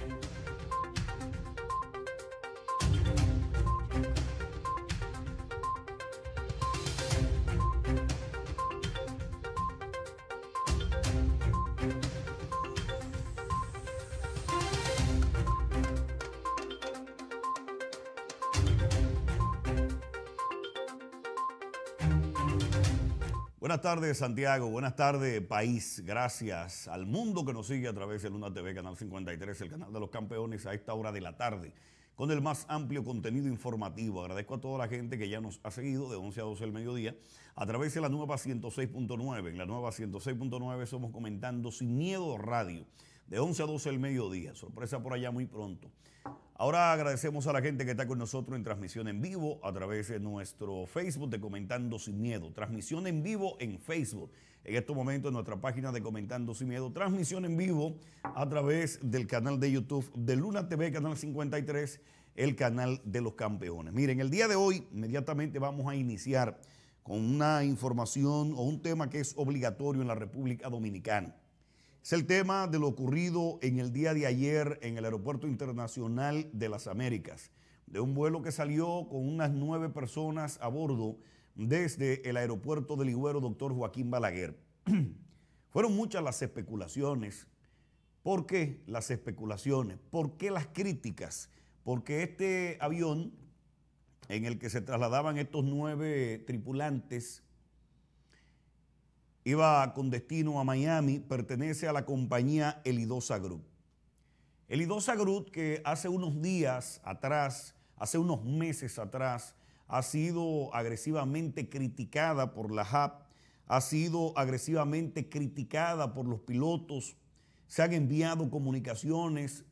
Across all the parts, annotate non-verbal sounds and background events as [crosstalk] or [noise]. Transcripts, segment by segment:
Thank you. Buenas tardes, Santiago. Buenas tardes, país. Gracias al mundo que nos sigue a través de Luna TV, Canal 53, el canal de los campeones, a esta hora de la tarde, con el más amplio contenido informativo. Agradezco a toda la gente que ya nos ha seguido de 11 a 12 del mediodía a través de la nueva 106.9. En la nueva 106.9 somos comentando sin miedo radio de 11 a 12 el mediodía. Sorpresa por allá muy pronto. Ahora agradecemos a la gente que está con nosotros en transmisión en vivo a través de nuestro Facebook de Comentando Sin Miedo. Transmisión en vivo en Facebook. En estos momentos en nuestra página de Comentando Sin Miedo. Transmisión en vivo a través del canal de YouTube de Luna TV, canal 53, el canal de los campeones. Miren, el día de hoy inmediatamente vamos a iniciar con una información o un tema que es obligatorio en la República Dominicana. Es el tema de lo ocurrido en el día de ayer en el Aeropuerto Internacional de las Américas, de un vuelo que salió con unas nueve personas a bordo desde el aeropuerto del Iguero, Doctor Joaquín Balaguer. [clears throat] Fueron muchas las especulaciones. ¿Por qué las especulaciones? ¿Por qué las críticas? Porque este avión en el que se trasladaban estos nueve tripulantes iba con destino a Miami, pertenece a la compañía Elidosa Group. Elidosa Group, que hace unos días atrás, hace unos meses atrás, ha sido agresivamente criticada por la JAP, ha sido agresivamente criticada por los pilotos, se han enviado comunicaciones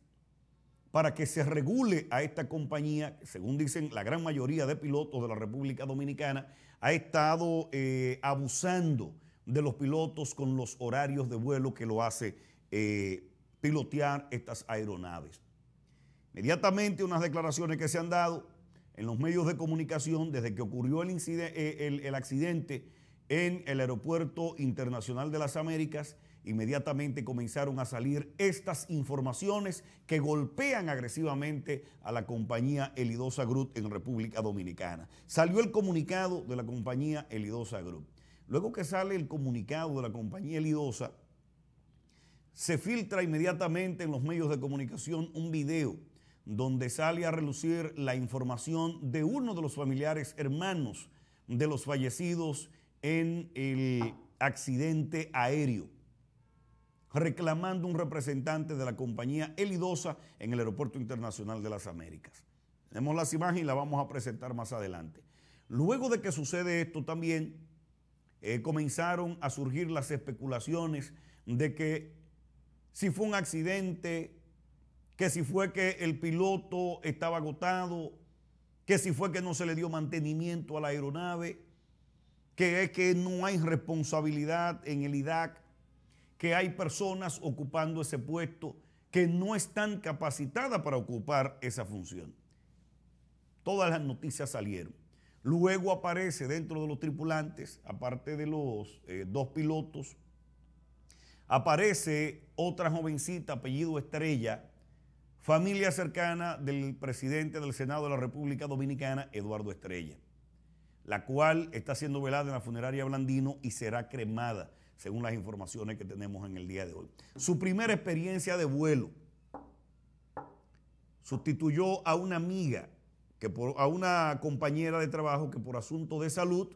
para que se regule a esta compañía, según dicen la gran mayoría de pilotos de la República Dominicana, ha estado eh, abusando de los pilotos con los horarios de vuelo que lo hace eh, pilotear estas aeronaves. Inmediatamente unas declaraciones que se han dado en los medios de comunicación desde que ocurrió eh, el, el accidente en el Aeropuerto Internacional de las Américas, inmediatamente comenzaron a salir estas informaciones que golpean agresivamente a la compañía Elidosa Group en República Dominicana. Salió el comunicado de la compañía Elidosa Group. Luego que sale el comunicado de la compañía Elidosa, se filtra inmediatamente en los medios de comunicación un video donde sale a relucir la información de uno de los familiares hermanos de los fallecidos en el accidente aéreo, reclamando un representante de la compañía Elidosa en el Aeropuerto Internacional de las Américas. Tenemos las imágenes y las vamos a presentar más adelante. Luego de que sucede esto también, eh, comenzaron a surgir las especulaciones de que si fue un accidente, que si fue que el piloto estaba agotado, que si fue que no se le dio mantenimiento a la aeronave, que es que no hay responsabilidad en el IDAC, que hay personas ocupando ese puesto que no están capacitadas para ocupar esa función. Todas las noticias salieron. Luego aparece dentro de los tripulantes, aparte de los eh, dos pilotos, aparece otra jovencita, apellido Estrella, familia cercana del presidente del Senado de la República Dominicana, Eduardo Estrella, la cual está siendo velada en la funeraria Blandino y será cremada, según las informaciones que tenemos en el día de hoy. Su primera experiencia de vuelo sustituyó a una amiga que por, a una compañera de trabajo que por asunto de salud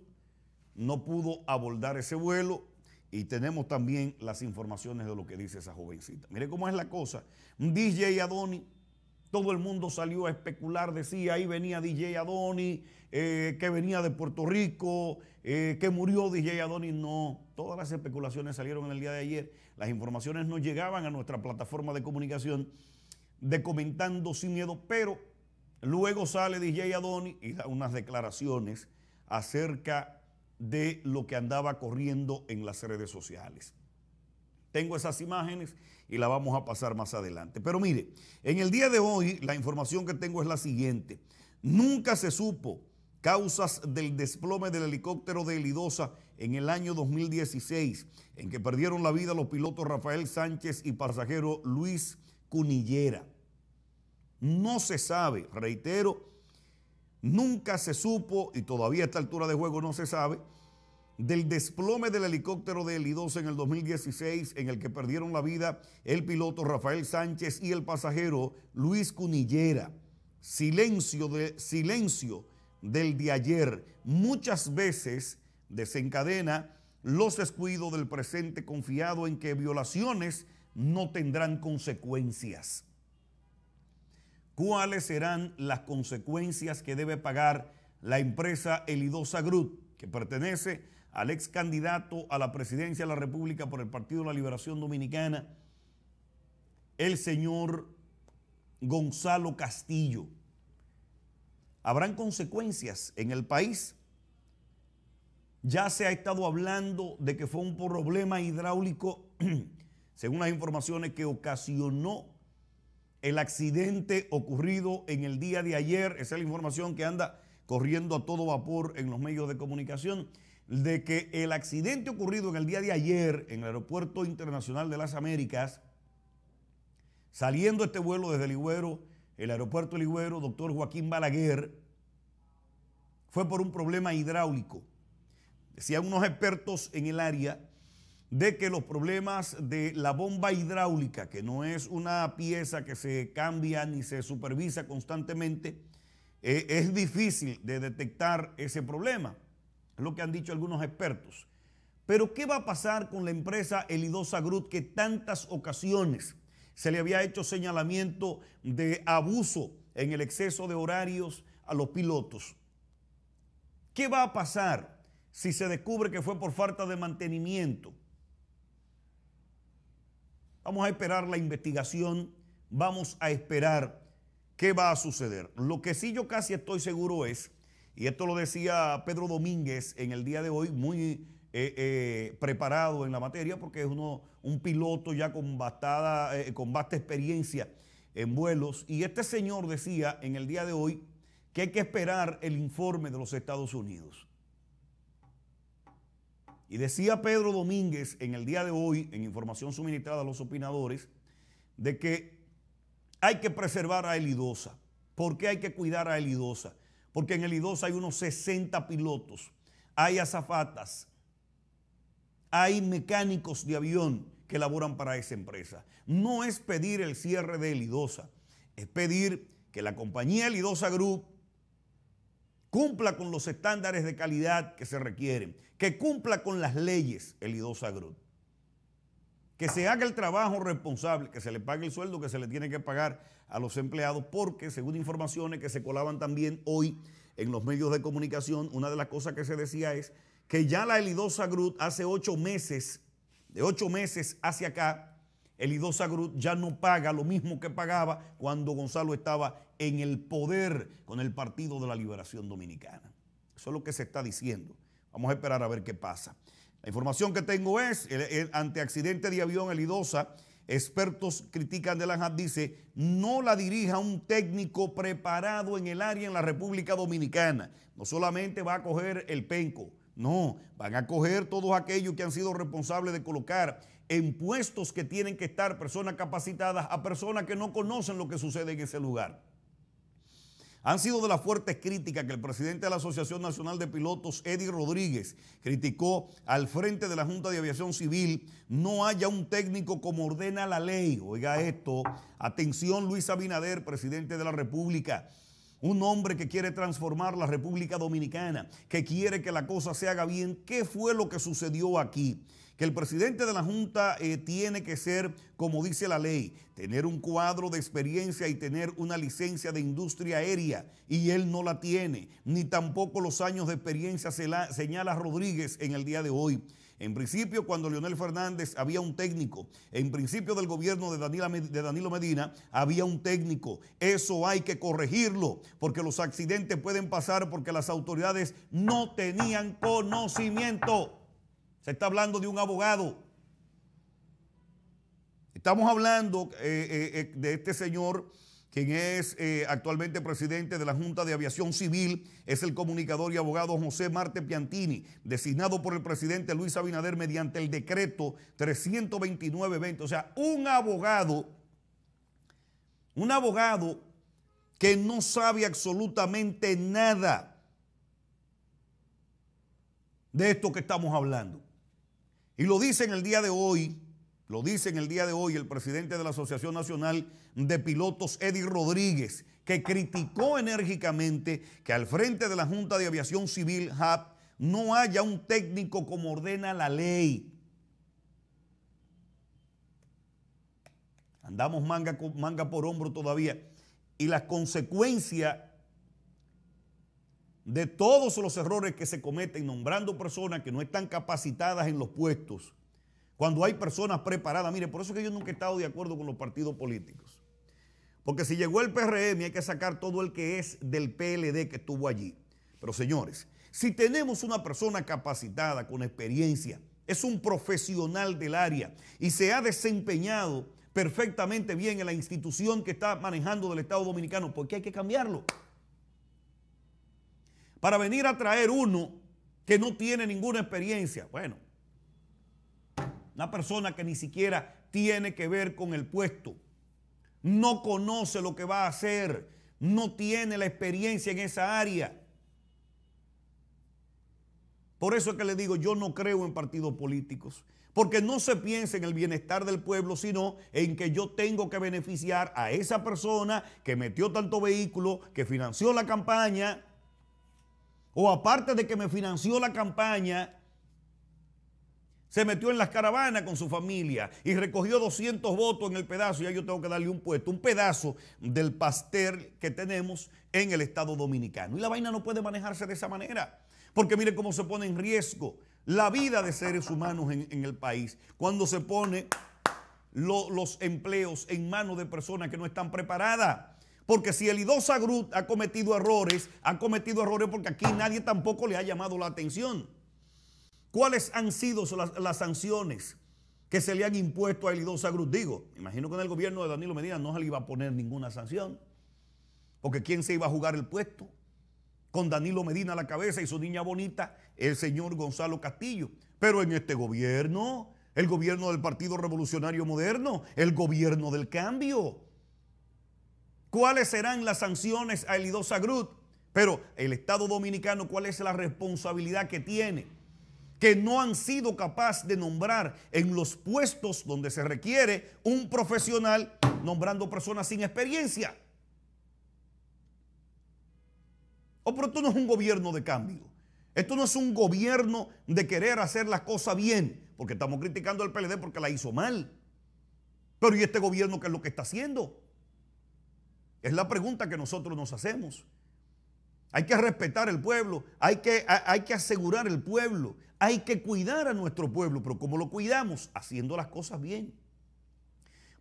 no pudo abordar ese vuelo y tenemos también las informaciones de lo que dice esa jovencita. Mire cómo es la cosa. DJ Adoni, todo el mundo salió a especular, decía, ahí venía DJ Adoni, eh, que venía de Puerto Rico, eh, que murió DJ Adoni. No, todas las especulaciones salieron en el día de ayer. Las informaciones no llegaban a nuestra plataforma de comunicación de Comentando Sin Miedo, pero Luego sale DJ Adoni y da unas declaraciones acerca de lo que andaba corriendo en las redes sociales. Tengo esas imágenes y las vamos a pasar más adelante. Pero mire, en el día de hoy la información que tengo es la siguiente. Nunca se supo causas del desplome del helicóptero de Elidosa en el año 2016, en que perdieron la vida los pilotos Rafael Sánchez y pasajero Luis Cunillera. No se sabe, reitero, nunca se supo, y todavía a esta altura de juego no se sabe, del desplome del helicóptero de 12 en el 2016, en el que perdieron la vida el piloto Rafael Sánchez y el pasajero Luis Cunillera. Silencio, de, silencio del de ayer muchas veces desencadena los descuidos del presente confiado en que violaciones no tendrán consecuencias cuáles serán las consecuencias que debe pagar la empresa Elidosa Group, que pertenece al ex candidato a la presidencia de la República por el Partido de la Liberación Dominicana, el señor Gonzalo Castillo. Habrán consecuencias en el país. Ya se ha estado hablando de que fue un problema hidráulico, [clears throat] según las informaciones que ocasionó el accidente ocurrido en el día de ayer, esa es la información que anda corriendo a todo vapor en los medios de comunicación, de que el accidente ocurrido en el día de ayer en el Aeropuerto Internacional de las Américas, saliendo este vuelo desde Ligüero, el Aeropuerto Ligüero, doctor Joaquín Balaguer, fue por un problema hidráulico. Decían unos expertos en el área de que los problemas de la bomba hidráulica, que no es una pieza que se cambia ni se supervisa constantemente, eh, es difícil de detectar ese problema, es lo que han dicho algunos expertos. Pero ¿qué va a pasar con la empresa Elidosa Grut que tantas ocasiones se le había hecho señalamiento de abuso en el exceso de horarios a los pilotos? ¿Qué va a pasar si se descubre que fue por falta de mantenimiento? Vamos a esperar la investigación, vamos a esperar qué va a suceder. Lo que sí yo casi estoy seguro es, y esto lo decía Pedro Domínguez en el día de hoy, muy eh, eh, preparado en la materia, porque es uno, un piloto ya con, bastada, eh, con vasta experiencia en vuelos, y este señor decía en el día de hoy que hay que esperar el informe de los Estados Unidos. Y decía Pedro Domínguez en el día de hoy, en información suministrada a los opinadores, de que hay que preservar a Elidosa. ¿Por qué hay que cuidar a Elidosa? Porque en Elidosa hay unos 60 pilotos, hay azafatas, hay mecánicos de avión que laboran para esa empresa. No es pedir el cierre de Elidosa, es pedir que la compañía Elidosa Group cumpla con los estándares de calidad que se requieren, que cumpla con las leyes el IDOSA que se haga el trabajo responsable, que se le pague el sueldo que se le tiene que pagar a los empleados, porque según informaciones que se colaban también hoy en los medios de comunicación, una de las cosas que se decía es que ya la Elidosa Grut hace ocho meses, de ocho meses hacia acá, Elidosa Grut ya no paga lo mismo que pagaba cuando Gonzalo estaba en el poder con el Partido de la Liberación Dominicana. Eso es lo que se está diciendo. Vamos a esperar a ver qué pasa. La información que tengo es, ante accidente de avión Elidosa, expertos critican de la JAP, dice, no la dirija un técnico preparado en el área en la República Dominicana. No solamente va a coger el penco, no, van a coger todos aquellos que han sido responsables de colocar en puestos que tienen que estar personas capacitadas a personas que no conocen lo que sucede en ese lugar. Han sido de las fuertes críticas que el presidente de la Asociación Nacional de Pilotos, Eddie Rodríguez, criticó al frente de la Junta de Aviación Civil no haya un técnico como ordena la ley. Oiga esto, atención Luis Abinader, presidente de la República. Un hombre que quiere transformar la República Dominicana, que quiere que la cosa se haga bien. ¿Qué fue lo que sucedió aquí? que el presidente de la Junta eh, tiene que ser, como dice la ley, tener un cuadro de experiencia y tener una licencia de industria aérea, y él no la tiene, ni tampoco los años de experiencia señala Rodríguez en el día de hoy. En principio, cuando Leonel Fernández había un técnico, en principio del gobierno de Danilo Medina había un técnico. Eso hay que corregirlo, porque los accidentes pueden pasar porque las autoridades no tenían conocimiento. Se está hablando de un abogado. Estamos hablando eh, eh, eh, de este señor, quien es actualmente presidente de la Junta de Aviación Civil, es el comunicador y abogado José Marte Piantini, designado por el presidente Luis Abinader mediante el decreto 329-20. O sea, un abogado, un abogado que no sabe absolutamente nada de esto que estamos hablando. Y lo dice en el día de hoy, lo dice en el día de hoy el presidente de la Asociación Nacional de Pilotos, Eddie Rodríguez, que criticó enérgicamente que al frente de la Junta de Aviación Civil, JAP, no haya un técnico como ordena la ley. Andamos manga, manga por hombro todavía. Y las consecuencias de todos los errores que se cometen nombrando personas que no están capacitadas en los puestos, cuando hay personas preparadas. Mire, por eso es que yo nunca he estado de acuerdo con los partidos políticos. Porque si llegó el PRM hay que sacar todo el que es del PLD que estuvo allí. Pero señores, si tenemos una persona capacitada, con experiencia, es un profesional del área y se ha desempeñado perfectamente bien en la institución que está manejando del Estado Dominicano, ¿por qué hay que cambiarlo? para venir a traer uno que no tiene ninguna experiencia. Bueno, una persona que ni siquiera tiene que ver con el puesto, no conoce lo que va a hacer, no tiene la experiencia en esa área. Por eso es que le digo, yo no creo en partidos políticos, porque no se piensa en el bienestar del pueblo, sino en que yo tengo que beneficiar a esa persona que metió tanto vehículo, que financió la campaña, o aparte de que me financió la campaña, se metió en las caravanas con su familia y recogió 200 votos en el pedazo. Ya yo tengo que darle un puesto, un pedazo del pastel que tenemos en el Estado Dominicano. Y la vaina no puede manejarse de esa manera, porque mire cómo se pone en riesgo la vida de seres humanos en, el país cuando se pone los empleos en manos de personas que no están preparadas. Porque si Elidosa Grut ha cometido errores, ha cometido errores porque aquí nadie tampoco le ha llamado la atención. ¿Cuáles han sido las, sanciones que se le han impuesto a Elidosa Grut? Digo, imagino que en el gobierno de Danilo Medina no se le iba a poner ninguna sanción. Porque ¿quién se iba a jugar el puesto? Con Danilo Medina a la cabeza y su niña bonita, el señor Gonzalo Castillo. Pero en este gobierno, el gobierno del Partido Revolucionario Moderno, el gobierno del cambio cuáles serán las sanciones a Elidosa Grut, pero el Estado Dominicano, cuál es la responsabilidad que tiene, que no han sido capaces de nombrar en los puestos donde se requiere un profesional nombrando personas sin experiencia. O oh, pero esto no es un gobierno de cambio. Esto no es un gobierno de querer hacer las cosas bien, porque estamos criticando al PLD porque la hizo mal. Pero ¿y este gobierno qué es lo que está haciendo? Es la pregunta que nosotros nos hacemos. Hay que respetar el pueblo, hay que, hay que asegurar el pueblo, hay que cuidar a nuestro pueblo, pero ¿cómo lo cuidamos? Haciendo las cosas bien.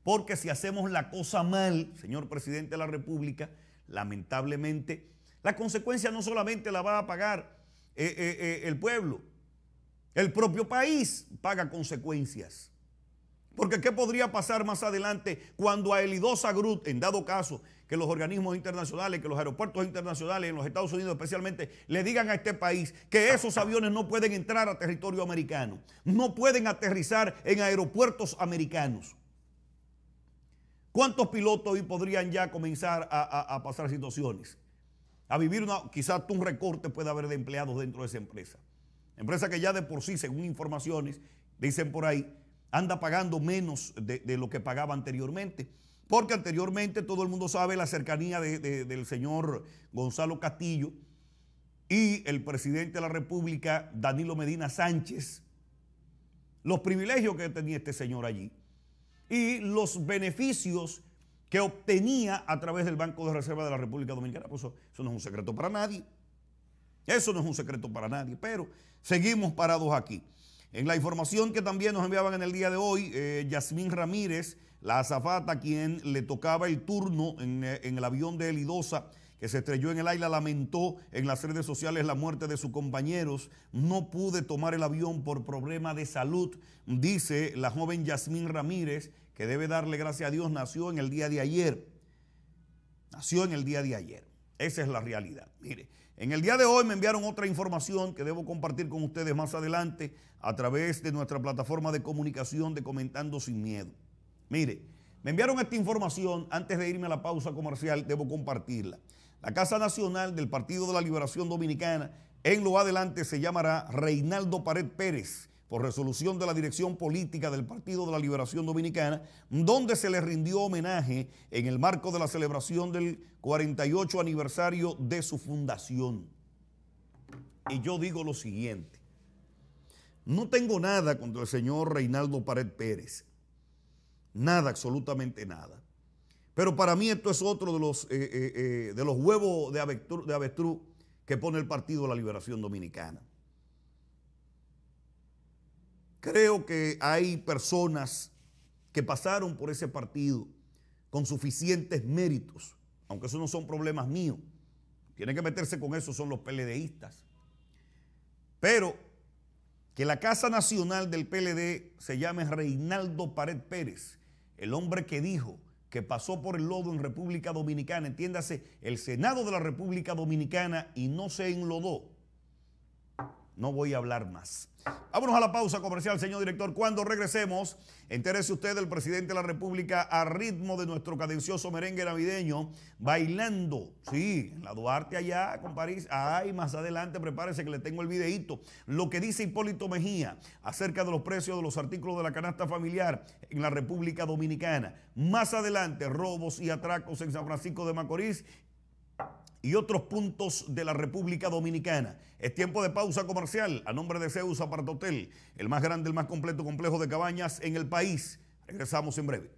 Porque si hacemos la cosa mal, señor presidente de la República, lamentablemente, la consecuencia no solamente la va a pagar eh, eh, eh, el pueblo, el propio país paga consecuencias. Porque ¿qué podría pasar más adelante cuando a Elidosa Grut, en dado caso, que los organismos internacionales, que los aeropuertos internacionales en los Estados Unidos especialmente, le digan a este país que esos aviones no pueden entrar a territorio americano, no pueden aterrizar en aeropuertos americanos? ¿Cuántos pilotos hoy podrían ya comenzar a, pasar situaciones? A vivir quizás un recorte puede haber de empleados dentro de esa empresa. Empresa que ya de por sí, según informaciones, dicen por ahí, anda pagando menos de, lo que pagaba anteriormente. Porque anteriormente todo el mundo sabe la cercanía del señor Gonzalo Castillo y el presidente de la República, Danilo Medina Sánchez, los privilegios que tenía este señor allí y los beneficios que obtenía a través del Banco de Reserva de la República Dominicana. Pues eso, eso no es un secreto para nadie. Eso no es un secreto para nadie, pero seguimos parados aquí. En la información que también nos enviaban en el día de hoy, eh, Yasmín Ramírez, la azafata, quien le tocaba el turno en, eh, en el avión de Elidosa, que se estrelló en el aire, lamentó en las redes sociales la muerte de sus compañeros. No pude tomar el avión por problema de salud, dice la joven Yasmín Ramírez, que debe darle gracias a Dios, nació en el día de ayer. Nació en el día de ayer. Esa es la realidad. Mire, en el día de hoy me enviaron otra información que debo compartir con ustedes más adelante a través de nuestra plataforma de comunicación de Comentando sin Miedo. Mire, me enviaron esta información, antes de irme a la pausa comercial, debo compartirla. La Casa Nacional del Partido de la Liberación Dominicana, en lo adelante se llamará Reinaldo Pared Pérez por resolución de la Dirección Política del Partido de la Liberación Dominicana, donde se le rindió homenaje en el marco de la celebración del 48 aniversario de su fundación. Y yo digo lo siguiente, no tengo nada contra el señor Reinaldo Pared Pérez, nada, absolutamente nada. Pero para mí esto es otro de los, eh, eh, eh, de los huevos de de avestruz que pone el Partido de la Liberación Dominicana. Creo que hay personas que pasaron por ese partido con suficientes méritos, aunque esos no son problemas míos. Tienen que meterse con eso, son los PLDistas. Pero que la Casa Nacional del PLD se llame Reinaldo Pared Pérez, el hombre que dijo que pasó por el lodo en República Dominicana, entiéndase, el Senado de la República Dominicana y no se enlodó no voy a hablar más. Vámonos a la pausa comercial, señor director. Cuando regresemos, entérese usted del presidente de la República a ritmo de nuestro cadencioso merengue navideño, bailando. Sí, en la Duarte allá con París. Ay, más adelante, prepárese que le tengo el videíto. Lo que dice Hipólito Mejía acerca de los precios de los artículos de la canasta familiar en la República Dominicana. Más adelante, robos y atracos en San Francisco de Macorís y otros puntos de la República Dominicana. Es tiempo de pausa comercial a nombre de Zeus Apart Hotel, el más grande, el más completo complejo de cabañas en el país. Regresamos en breve.